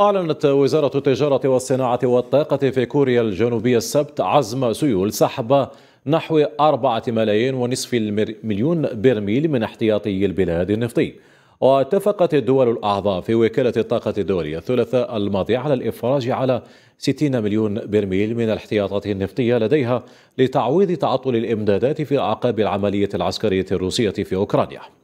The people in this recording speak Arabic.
أعلنت وزارة التجارة والصناعة والطاقة في كوريا الجنوبية السبت عزم سيول سحب نحو أربعة ملايين ونصف مليون برميل من احتياطي البلاد النفطي واتفقت الدول الأعضاء في وكالة الطاقة الدولية الثلاثاء الماضي على الإفراج على 60 مليون برميل من الاحتياطات النفطية لديها لتعويض تعطل الإمدادات في أعقاب العملية العسكرية الروسية في أوكرانيا